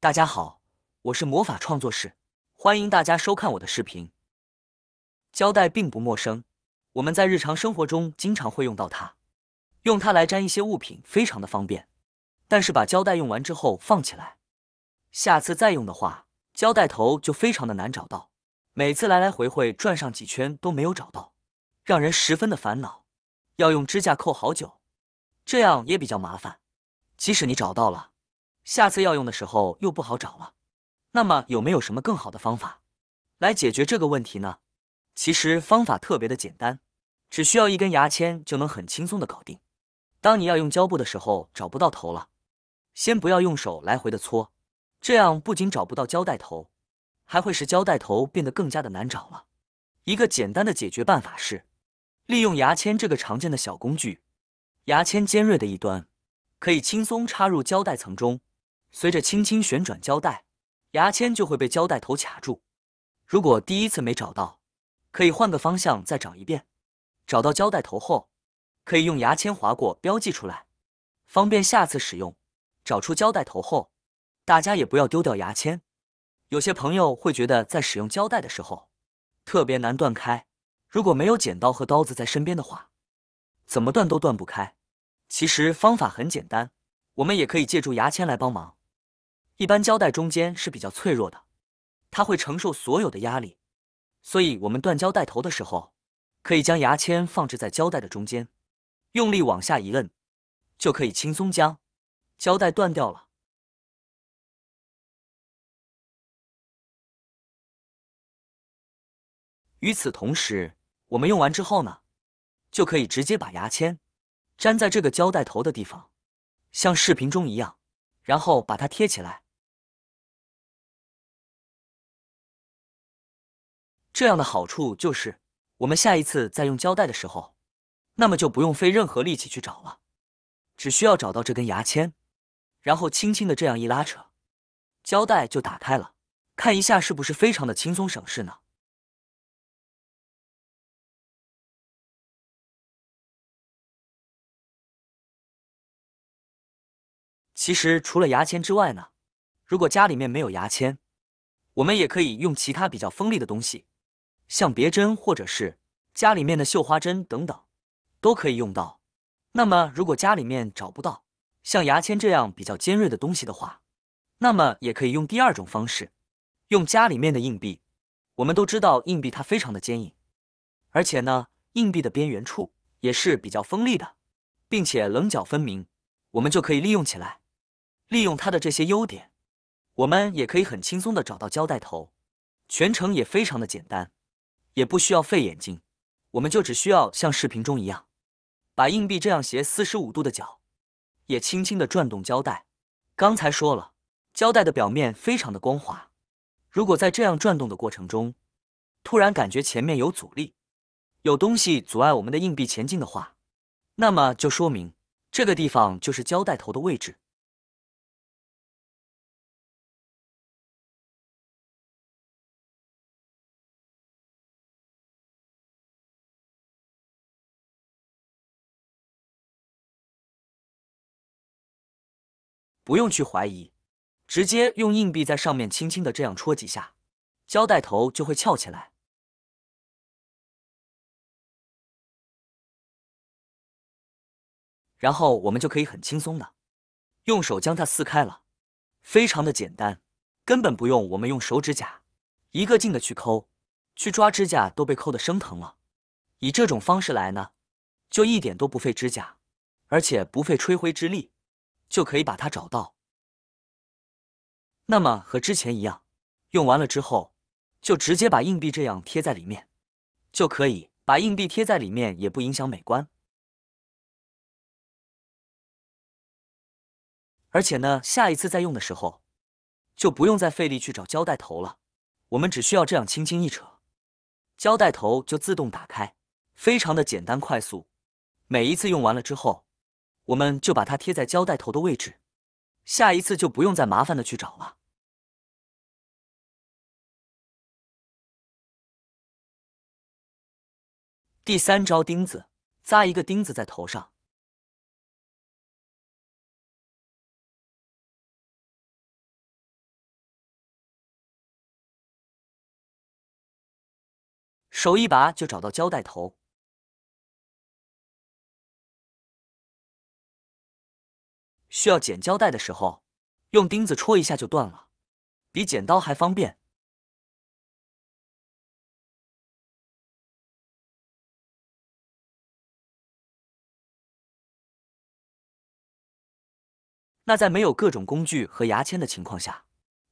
大家好，我是魔法创作室，欢迎大家收看我的视频。胶带并不陌生，我们在日常生活中经常会用到它，用它来粘一些物品非常的方便。但是把胶带用完之后放起来，下次再用的话，胶带头就非常的难找到，每次来来回回转上几圈都没有找到，让人十分的烦恼。要用支架扣好久，这样也比较麻烦。即使你找到了。下次要用的时候又不好找了，那么有没有什么更好的方法，来解决这个问题呢？其实方法特别的简单，只需要一根牙签就能很轻松的搞定。当你要用胶布的时候找不到头了，先不要用手来回的搓，这样不仅找不到胶带头，还会使胶带头变得更加的难找了。一个简单的解决办法是，利用牙签这个常见的小工具，牙签尖锐的一端可以轻松插入胶带层中。随着轻轻旋转胶带，牙签就会被胶带头卡住。如果第一次没找到，可以换个方向再找一遍。找到胶带头后，可以用牙签划过标记出来，方便下次使用。找出胶带头后，大家也不要丢掉牙签。有些朋友会觉得在使用胶带的时候特别难断开，如果没有剪刀和刀子在身边的话，怎么断都断不开。其实方法很简单，我们也可以借助牙签来帮忙。一般胶带中间是比较脆弱的，它会承受所有的压力，所以我们断胶带头的时候，可以将牙签放置在胶带的中间，用力往下一摁，就可以轻松将胶带断掉了。与此同时，我们用完之后呢，就可以直接把牙签粘在这个胶带头的地方，像视频中一样，然后把它贴起来。这样的好处就是，我们下一次再用胶带的时候，那么就不用费任何力气去找了，只需要找到这根牙签，然后轻轻的这样一拉扯，胶带就打开了。看一下是不是非常的轻松省事呢？其实除了牙签之外呢，如果家里面没有牙签，我们也可以用其他比较锋利的东西。像别针或者是家里面的绣花针等等，都可以用到。那么，如果家里面找不到像牙签这样比较尖锐的东西的话，那么也可以用第二种方式，用家里面的硬币。我们都知道硬币它非常的坚硬，而且呢，硬币的边缘处也是比较锋利的，并且棱角分明，我们就可以利用起来，利用它的这些优点，我们也可以很轻松的找到胶带头，全程也非常的简单。也不需要费眼睛，我们就只需要像视频中一样，把硬币这样斜四十五度的角，也轻轻地转动胶带。刚才说了，胶带的表面非常的光滑。如果在这样转动的过程中，突然感觉前面有阻力，有东西阻碍我们的硬币前进的话，那么就说明这个地方就是胶带头的位置。不用去怀疑，直接用硬币在上面轻轻的这样戳几下，胶带头就会翘起来，然后我们就可以很轻松的用手将它撕开了，非常的简单，根本不用我们用手指甲一个劲的去抠去抓，指甲都被抠的生疼了。以这种方式来呢，就一点都不费指甲，而且不费吹灰之力。就可以把它找到。那么和之前一样，用完了之后，就直接把硬币这样贴在里面，就可以把硬币贴在里面，也不影响美观。而且呢，下一次再用的时候，就不用再费力去找胶带头了。我们只需要这样轻轻一扯，胶带头就自动打开，非常的简单快速。每一次用完了之后。我们就把它贴在胶带头的位置，下一次就不用再麻烦的去找了。第三招，钉子，扎一个钉子在头上，手一拔就找到胶带头。需要剪胶带的时候，用钉子戳一下就断了，比剪刀还方便。那在没有各种工具和牙签的情况下，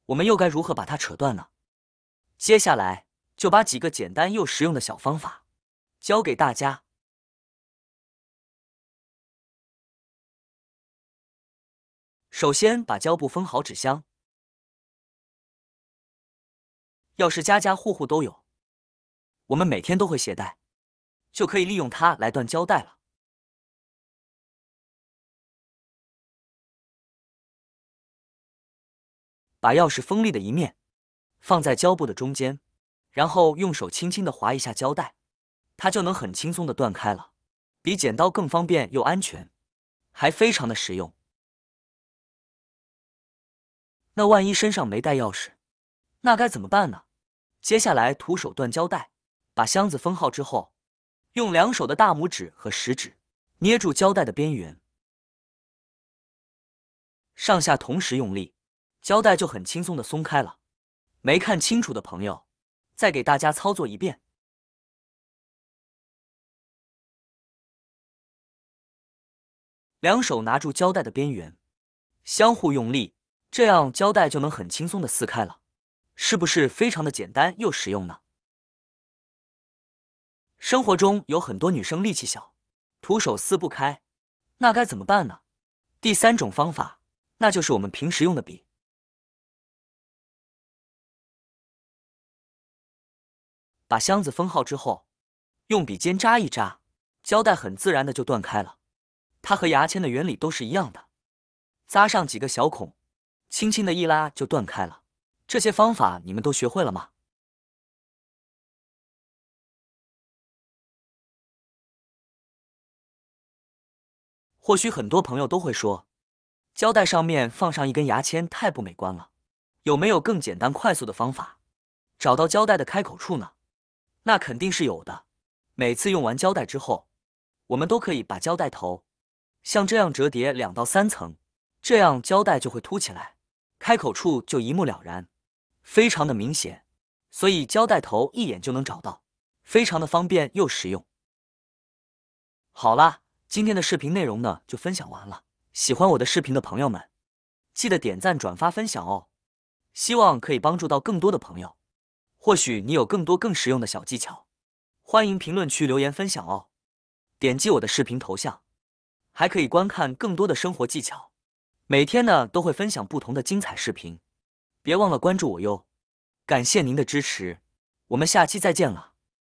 我们又该如何把它扯断呢？接下来就把几个简单又实用的小方法教给大家。首先把胶布封好纸箱。要是家家户户都有，我们每天都会携带，就可以利用它来断胶带了。把钥匙锋利的一面放在胶布的中间，然后用手轻轻的划一下胶带，它就能很轻松的断开了。比剪刀更方便又安全，还非常的实用。那万一身上没带钥匙，那该怎么办呢？接下来徒手断胶带，把箱子封好之后，用两手的大拇指和食指捏住胶带的边缘，上下同时用力，胶带就很轻松的松开了。没看清楚的朋友，再给大家操作一遍。两手拿住胶带的边缘，相互用力。这样胶带就能很轻松的撕开了，是不是非常的简单又实用呢？生活中有很多女生力气小，徒手撕不开，那该怎么办呢？第三种方法，那就是我们平时用的笔，把箱子封好之后，用笔尖扎一扎，胶带很自然的就断开了，它和牙签的原理都是一样的，扎上几个小孔。轻轻的一拉就断开了，这些方法你们都学会了吗？或许很多朋友都会说，胶带上面放上一根牙签太不美观了，有没有更简单快速的方法找到胶带的开口处呢？那肯定是有的。每次用完胶带之后，我们都可以把胶带头像这样折叠两到三层，这样胶带就会凸起来。开口处就一目了然，非常的明显，所以胶带头一眼就能找到，非常的方便又实用。好啦，今天的视频内容呢就分享完了。喜欢我的视频的朋友们，记得点赞、转发、分享哦！希望可以帮助到更多的朋友。或许你有更多更实用的小技巧，欢迎评论区留言分享哦！点击我的视频头像，还可以观看更多的生活技巧。每天呢都会分享不同的精彩视频，别忘了关注我哟！感谢您的支持，我们下期再见了。